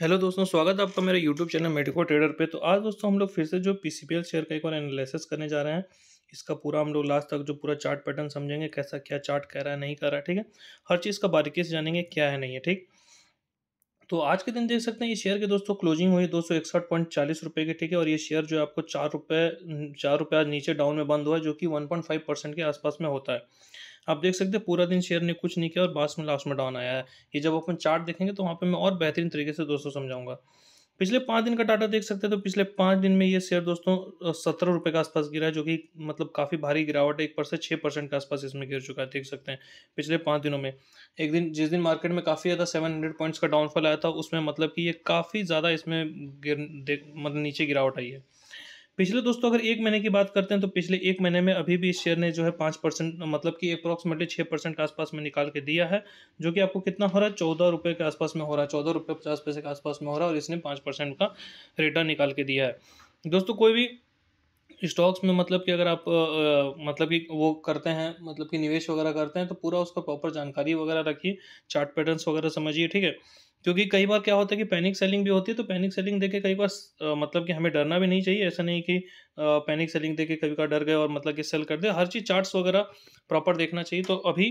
hello दोस्तों स्वागत है आपका मेरे यूट्यूब चैनल मेडिको ट्रेडर पे तो आज दोस्तों हम लोग फिर से जो पी शेयर का एक बार एनालिसिस करने जा रहे हैं इसका पूरा हम लोग लास्ट तक जो पूरा चार्ट पैटर्न समझेंगे कैसा क्या चार्ट कह रहा है नहीं कर रहा है ठीक है हर चीज़ का बारीकी से जानेंगे क्या है नहीं है ठीक तो आज के दिन देख सकते हैं ये शेयर के दोस्तों क्लोजिंग हुई दो सौ इकसठ पॉइंट चालीस रुपये के ठीक है और ये शेयर जो है आपको चार रुपये चार रुपये आज नीचे डाउन में बंद हुआ है जो कि वन पॉइंट फाइव परसेंट के आसपास में होता है आप देख सकते हैं पूरा दिन शेयर ने कुछ नहीं किया और बास में लास्ट में डाउन आया है ये जब अपन चार्ट देखेंगे तो वहाँ पर मैं और बेहतरीन तरीके से दोस्तों समझाऊंगा पिछले पाँच दिन का डाटा देख सकते हैं तो पिछले पाँच दिन में ये शेयर दोस्तों सत्रह रुपये के आसपास गिरा जो कि मतलब काफ़ी भारी गिरावट है एक परसेंट छः परसेंट के आसपास इसमें गिर चुका है देख सकते हैं पिछले पाँच दिनों में एक दिन जिस दिन मार्केट में काफ़ी ज़्यादा सेवन हंड्रेड पॉइंट्स का डाउनफॉल आया था उसमें मतलब कि ये काफ़ी ज़्यादा इसमें गिर मतलब नीचे गिरावट आई है पिछले दोस्तों अगर एक महीने की बात करते हैं तो पिछले एक महीने में अभी भी इस शेयर ने जो है पाँच परसेंट मतलब कि अप्रॉक्सीमेटली छः परसेंट के आसपास में निकाल के दिया है जो कि आपको कितना हो रहा है चौदह रुपये के आसपास में हो रहा है चौदह रुपये पचास पैसे के आसपास में हो रहा है और इसने पाँच परसेंट का रिटर्न निकाल के दिया है दोस्तों कोई भी स्टॉक्स में मतलब कि अगर आप आ, मतलब कि वो करते हैं मतलब कि निवेश वगैरह करते हैं तो पूरा उसका प्रॉपर जानकारी वगैरह रखिए चार्ट पैटर्न्स वगैरह समझिए ठीक है क्योंकि कई बार क्या होता है कि पैनिक सेलिंग भी होती है तो पैनिक सेलिंग देके कई बार मतलब कि हमें डरना भी नहीं चाहिए ऐसा नहीं कि पैनिक सेलिंग देके कभी का डर गए और मतलब कि सेल कर दे हर चीज़ चार्ट्स वगैरह प्रॉपर देखना चाहिए तो अभी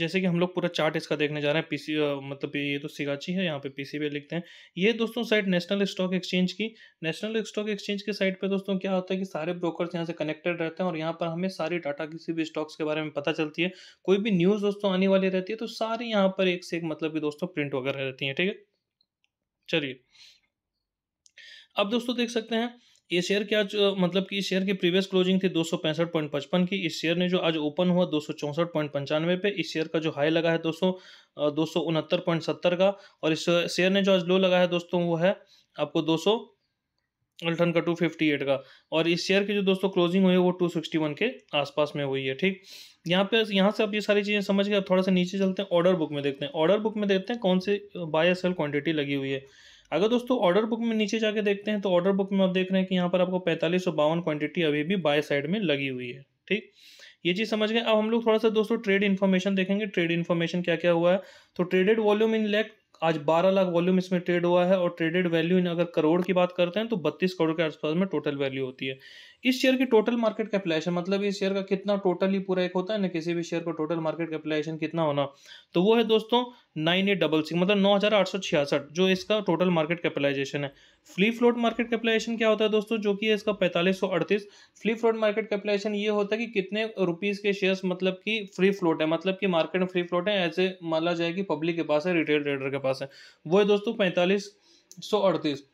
जैसे कि हम लोग पूरा चार्ट इसका देखने जा रहे हैं पीसी मतलब ये तो सिगाची है यहाँ पे पीसी पे लिखते हैं ये दोस्तों साइट नेशनल स्टॉक एक्सचेंज की नेशनल स्टॉक एक्सचेंज के साइट पे दोस्तों क्या होता है कि सारे ब्रोकर्स यहाँ से कनेक्टेड रहते हैं और यहाँ पर हमें सारी डाटा किसी भी स्टॉक्स के बारे में पता चलती है कोई भी न्यूज़ दोस्तों आने वाली रहती है तो सारी यहाँ पर एक से एक मतलब की दोस्तों प्रिंट वगैरह रहती है ठीक है चलिए अब दोस्तों देख सकते हैं ये शेयर की मतलब कि शेयर की प्रीवियस क्लोजिंग थी दो की इस शेयर ने जो आज ओपन हुआ दो पे इस शेयर का जो हाई लगा है दोस्तों दो का और इस शेयर ने जो आज लो लगा है दोस्तों वो है आपको दो अल्टन का 258 का और इस शेयर की जो दोस्तों क्लोजिंग हुई है वो 261 के आसपास में हुई है ठीक यहाँ पे यहाँ से आप ये सारी चीज़ें समझ के थोड़ा सा नीचे चलते हैं ऑर्डर बुक में देखते हैं ऑर्डर बुक में देखते हैं कौन सी बाय सेल क्वांटिटी लगी हुई है अगर दोस्तों ऑर्डर बुक में नीचे जाके देखते हैं तो ऑर्डर बुक में आप देख रहे हैं कि यहाँ पर आपको पैंतालीस सौ बावन क्वान्टिटी अभी भी बाय साइड में लगी हुई है ठीक ये चीज़ समझ गए अब हम लोग थोड़ा सा दोस्तों ट्रेड इन्फॉर्मेशन देखेंगे ट्रेड इन्फॉर्मेशन क्या क्या हुआ है तो ट्रेडेड वॉल्यूम इन लैक आज 12 लाख वॉल्यूम इसमें ट्रेड हुआ है और ट्रेडेड वैल्यू इन अगर करोड़ की बात करते हैं तो 32 करोड़ के आसपास में टोटल वैल्यू होती है इस शेयर की टोटल मार्केट कैपिटलाइजेशन मतलब इस शेयर का कितना टोटल ही पूरा एक होता है ना किसी भी शेयर का टोटल मार्केट कैपिटलाइजेशन कितना होना तो वो है दोस्तों नाइन एट डबल सिक्स मतलब नौ हज़ार आठ सौ छियासठ जो इसका टोटल मार्केट कैपिटलाइजेशन है फ्ली फ्लोट मार्केट कैपिटलाइजेशन क्या होता है दोस्तों जो कि है इसका पैंतालीस सौ अड़तीस फ्ली फ्लोट मार्केट कैपिटलाइजेशन ये होता है कि कितने रुपीज़ के शेयर्स मतलब कि फ्री फ्लोट है मतलब कि मार्केट में फ्री फ्लोट है ऐसे माना जाए कि पब्लिक के पास है रिटेल ट्रेडर के पास है वो है दोस्तों पैंतालीस सौ अड़तीस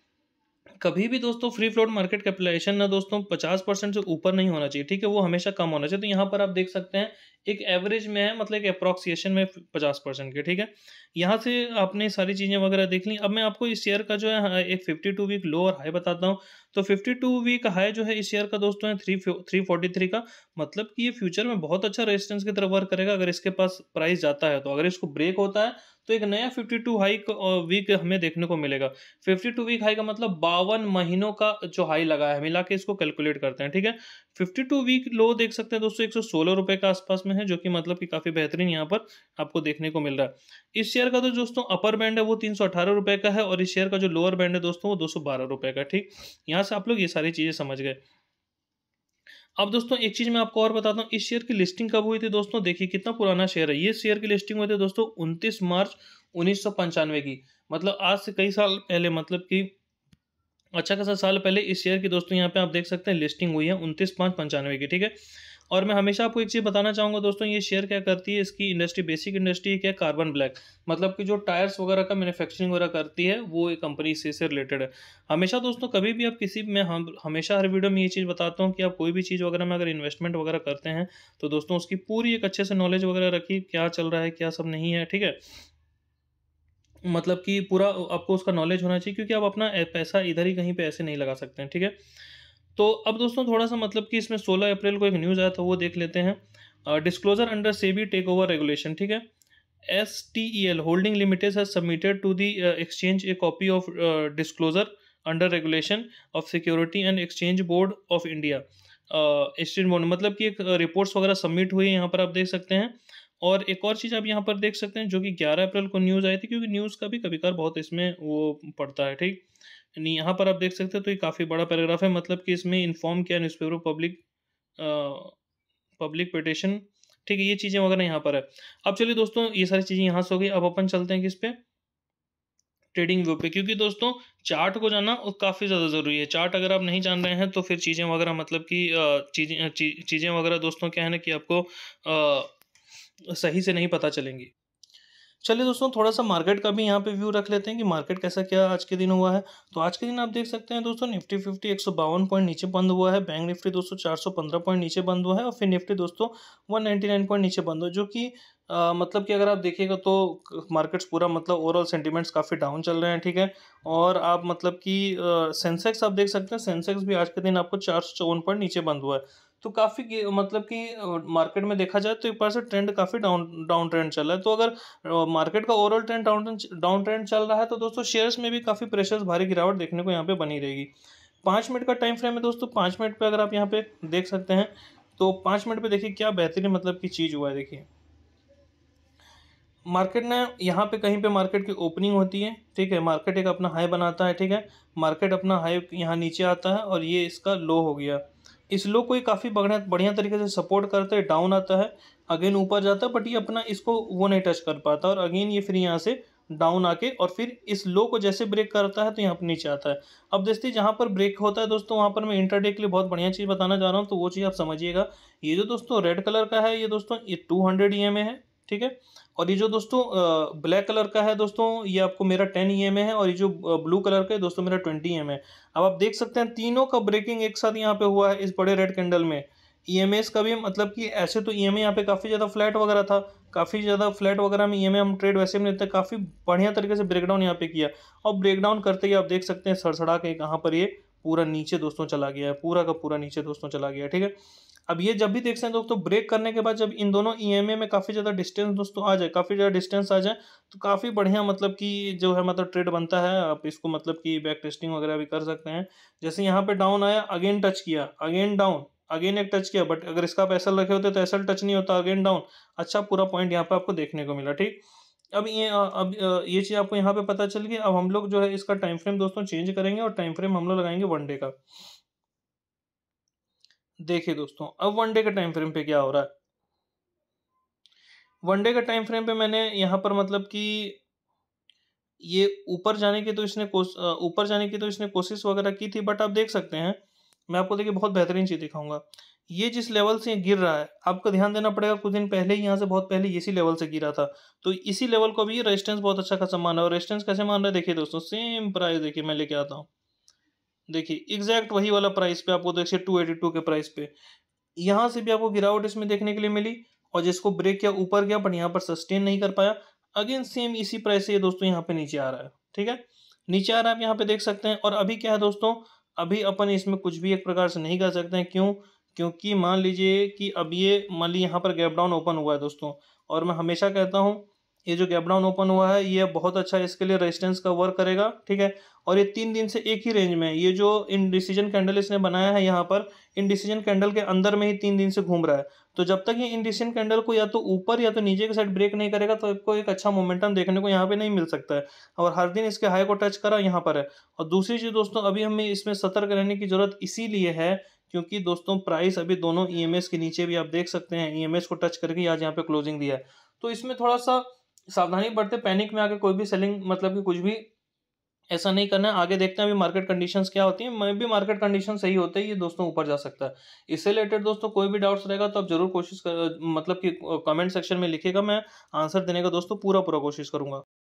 कभी भी दोस्तों फ्री फ्लोट मार्केट कैपिटलाइजेशन ना दोस्तों 50 परसेंट से ऊपर नहीं होना चाहिए ठीक है वो हमेशा कम होना चाहिए तो यहाँ पर आप देख सकते हैं एक एवरेज में है मतलब एक अप्रोक्सीशन में पचास परसेंट के ठीक है यहाँ से आपने सारी चीज़ें वगैरह देख ली अब मैं आपको इस शेयर का जो है हाँ, एक फिफ्टी टू वीक लो और हाई बताता हूँ तो फिफ्टी टू वीक हाई जो है इस शेयर का दोस्तों है थ्री थ्री फोर्टी थ्री का मतलब कि ये फ्यूचर में बहुत अच्छा रेजिस्टेंस की तरफ वर्क करेगा अगर इसके पास प्राइस जाता है तो अगर इसको ब्रेक होता है तो एक नया 52 हाई वीक हमें देखने को मिलेगा 52 वीक हाई का मतलब बावन महीनों का जो हाई लगा है मिला के इसको कैलकुलेट करते हैं ठीक है फिफ्टी टू वीक लो देख सकते हैं दोस्तों एक सौ सोलह रुपये के आसपास में है जो कि मतलब कि काफ़ी बेहतरीन यहाँ पर आपको देखने को मिल रहा है इस शेयर का तो दोस्तों अपर बैंड है वो तीन सौ अठारह रुपये का है और इस शेयर का जो लोअर बैंड है दोस्तों वो दो सौ बारह रुपये का ठीक यहाँ से आप लोग ये सारी चीज़ें समझ गए अब दोस्तों एक चीज़ मैं आपको और बताता हूँ इस शेयर की लिस्टिंग कब हुई थी दोस्तों देखिए कितना पुराना शेयर है ये शेयर की लिस्टिंग हुई थी दोस्तों उनतीस मार्च उन्नीस की मतलब आज से कई साल पहले मतलब कि अच्छा खासा साल पहले इस शेयर की दोस्तों यहाँ पे आप देख सकते हैं लिस्टिंग हुई है उनतीस पाँच पंचानवे की ठीक है और मैं हमेशा आपको एक चीज़ बताना चाहूँगा दोस्तों ये शेयर क्या करती है इसकी इंडस्ट्री बेसिक इंडस्ट्री क्या कार्बन ब्लैक मतलब कि जो टायर्स वगैरह का मैन्युफैक्चरिंग वगैरह करती है वो एक कंपनी इसी से रिलेटेड है हमेशा दोस्तों कभी भी आप किसी में हम हमेशा हर वीडियो में ये चीज़ बताता हूँ कि आप कोई भी चीज़ वगैरह में अगर इन्वेस्टमेंट वगैरह करते हैं तो दोस्तों उसकी पूरी एक अच्छे से नॉलेज वगैरह रखी क्या चल रहा है क्या सब नहीं है ठीक है मतलब कि पूरा आपको उसका नॉलेज होना चाहिए क्योंकि आप अपना पैसा इधर ही कहीं पे ऐसे नहीं लगा सकते हैं ठीक है तो अब दोस्तों थोड़ा सा मतलब कि इसमें 16 अप्रैल को एक न्यूज़ आया था वो देख लेते हैं disclosure under SEBI take over regulation ठीक है S T E L holding limited has submitted to the exchange a copy of disclosure under regulation of security and exchange board of India exchange board मतलब कि एक reports uh, वगैरह submit हुई है यहाँ पर आप देख सकते हैं और एक और चीज़ आप यहाँ पर देख सकते हैं जो कि 11 अप्रैल को न्यूज़ आई थी क्योंकि न्यूज़ का भी कभी कभार बहुत इसमें वो पड़ता है ठीक यानी यहाँ पर आप देख सकते हैं तो ये काफ़ी बड़ा पैराग्राफ है मतलब कि इसमें इन्फॉर्म किया न्यूज़पेपर पब्लिक पब्लिक पिटिशन ठीक है ये चीज़ें वगैरह यहाँ पर है अब चलिए दोस्तों ये सारी चीज़ें यहाँ से हो गई अब अपन चलते हैं किस पे ट्रेडिंग व्यू पे क्योंकि दोस्तों चार्ट को जाना काफ़ी ज़्यादा ज़रूरी है चार्ट अगर आप नहीं जान रहे हैं तो फिर चीज़ें वगैरह मतलब कि चीज़ें चीज़ें वगैरह दोस्तों क्या है ना कि आपको सही से नहीं पता चलेंगी चलिए दोस्तों थोड़ा सा मार्केट का भी यहाँ पे व्यू रख लेते हैं कि मार्केट कैसा क्या आज के दिन हुआ है तो आज के दिन आप देख सकते हैं दोस्तों निफ्टी फिफ्टी एक सौ बावन पॉइंट नीचे बंद हुआ है बैंक निफ्टी दोस्तों चार सौ पंद्रह पॉइंट नीचे बंद हुआ है और फिर निफ्टी दोस्तों वन नाइन पॉइंट नीचे बंद हुआ जो कि आ, मतलब कि अगर आप देखिएगा तो मार्केट्स पूरा मतलब ओवरऑल सेंटीमेंट्स काफ़ी डाउन चल रहे हैं ठीक है और आप मतलब कि सेंसेक्स आप देख सकते हैं सेंसेक्स भी आज के दिन आपको चार सौ चौवन पॉइंट नीचे बंद हुआ है तो काफ़ी मतलब कि मार्केट में देखा जाए तो एक बार से ट्रेंड काफ़ी डाउन डाउन ट्रेंड चल रहा है तो अगर मार्केट का overall trend down down trend चल रहा है तो दोस्तों शेयर्स में भी काफ़ी प्रेशर्स भारी गिरावट देखने को यहाँ पे बनी रहेगी पाँच मिनट का टाइम फ्रेम है दोस्तों पाँच मिनट पर अगर आप यहाँ पे देख सकते हैं तो पाँच मिनट पर देखिए क्या बेहतरीन मतलब की चीज़ हुआ है देखिए मार्केट ने यहाँ पे कहीं पे मार्केट की ओपनिंग होती है ठीक है मार्केट एक अपना हाई बनाता है ठीक है मार्केट अपना हाई यहाँ नीचे आता है और ये इसका लो हो गया इस लो को ये काफ़ी बढ़िया बढ़िया तरीके से सपोर्ट करता है डाउन आता है अगेन ऊपर जाता है बट ये अपना इसको वो नहीं टच कर पाता और अगेन ये फिर यहाँ से डाउन आके और फिर इस लो को जैसे ब्रेक करता है तो यहाँ पर नीचे आता है अब देखते जहाँ पर ब्रेक होता है दोस्तों वहाँ पर मैं इंटरडे के लिए बहुत बढ़िया चीज़ बताना चाह रहा हूँ तो वो चीज़ आप समझिएगा ये जो दोस्तों रेड कलर का है ये दोस्तों ये two hundred E M A है ठीक है और ये जो दोस्तों ब्लैक कलर का है दोस्तों ये आपको मेरा टेन ई e है और ये जो ब्लू कलर का है दोस्तों मेरा ट्वेंटी एम e है अब आप देख सकते हैं तीनों का ब्रेकिंग एक साथ यहाँ पे हुआ है इस बड़े रेड कैंडल में ई e का भी मतलब कि ऐसे तो ई एम यहाँ पे काफ़ी ज़्यादा फ्लैट वगैरह था काफ़ी ज़्यादा फ्लैट वगैरह में ई हम ट्रेड वैसे भी नहीं लेते काफ़ी बढ़िया तरीके से ब्रेकडाउन यहाँ पे किया और ब्रेकडाउन करते ही आप देख सकते हैं सड़सड़ा के कहाँ पर ये पूरा नीचे दोस्तों चला गया है पूरा का पूरा नीचे दोस्तों चला गया ठीक है अब ये जब भी देख सकते हैं दोस्तों ब्रेक करने के बाद जब इन दोनों ई e में काफ़ी ज़्यादा डिस्टेंस दोस्तों आ जाए काफ़ी ज़्यादा डिस्टेंस आ जाए तो काफ़ी बढ़िया मतलब कि जो है मतलब ट्रेड बनता है आप इसको मतलब कि बैक टेस्टिंग वगैरह भी कर सकते हैं जैसे यहाँ पर डाउन आया अगेन टच किया अगेन डाउन अगेन एक टच किया बट अगर इसका आप एसल रखे होते तो एसल टच नहीं होता अगेन डाउन अच्छा पूरा पॉइंट यहाँ पर आपको देखने को मिला ठीक अब ये अब ये चीज़ आपको यहाँ पे पता चल गई अब हम लोग जो है इसका टाइम फ्रेम दोस्तों चेंज करेंगे और टाइम फ्रेम हम लोग लगाएंगे वन डे का देखिए दोस्तों अब वनडे के टाइम फ्रेम पे क्या हो रहा है वनडे के टाइम फ्रेम पे मैंने यहाँ पर मतलब कि ये ऊपर जाने की तो इसने ऊपर जाने की तो इसने कोशिश वगैरह की थी बट आप देख सकते हैं मैं आपको देखिए बहुत बेहतरीन चीज़ दिखाऊंगा ये जिस लेवल से गिर रहा है आपको ध्यान देना पड़ेगा कुछ दिन पहले ही यहाँ से बहुत पहले इसी लेवल से गिरा था तो इसी लेवल को भी रेजिस्टेंस बहुत अच्छा खासा मान माना और रेजिस्टेंस कैसे मान रहा है देखिए दोस्तों सेम प्राइस देखिए मैं लेके आता हूँ देखिए एग्जैक्ट वही वाला प्राइस पे आपको देखिए टू एटी टू के प्राइस पे यहाँ से भी आपको गिरावट इसमें देखने के लिए मिली और जिसको ब्रेक किया ऊपर गया बट यहाँ पर सस्टेन नहीं कर पाया अगेन सेम इसी प्राइस से ये दोस्तों यहाँ पे नीचे आ रहा है ठीक है नीचे आ रहा है आप यहाँ पे देख सकते हैं और अभी क्या है दोस्तों अभी अपन इसमें कुछ भी एक प्रकार से नहीं कर सकते हैं क्यों क्योंकि मान लीजिए कि अब ये मान ली यहाँ पर गैप डाउन ओपन हुआ है दोस्तों और मैं हमेशा कहता हूँ ये जो गैप डाउन ओपन हुआ है ये बहुत अच्छा इसके लिए रेजिस्टेंस का वर्क करेगा ठीक है और ये तीन दिन से एक ही रेंज में ये जो इन डिसीजन कैंडल इसने बनाया है यहाँ पर इन डिसीजन कैंडल के अंदर में ही तीन दिन से घूम रहा है तो जब तक ये इन डिसीजन कैंडल को या तो ऊपर या तो नीचे के साइड ब्रेक नहीं करेगा तो आपको एक अच्छा मोमेंटम देखने को यहाँ पे नहीं मिल सकता है और हर दिन इसके हाई को टच करा यहाँ पर है और दूसरी चीज़ दोस्तों अभी हमें इसमें सतर्क रहने की ज़रूरत इसीलिए है क्योंकि दोस्तों प्राइस अभी दोनों ई e के नीचे भी आप देख सकते हैं ई e को टच करके आज यहाँ पे क्लोजिंग दिया है तो इसमें थोड़ा सा सावधानी बरते पैनिक में आके कोई भी सेलिंग मतलब कि कुछ भी ऐसा नहीं करना है आगे देखते हैं अभी मार्केट कंडीशंस क्या होती हैं मैं भी मार्केट कंडीशन सही होते हैं ये दोस्तों ऊपर जा सकता है इससे रिलेटेड दोस्तों कोई भी डाउट्स रहेगा तो आप जरूर कोशिश कर मतलब कि कमेंट सेक्शन में लिखेगा मैं आंसर देने का दोस्तों पूरा पूरा कोशिश करूंगा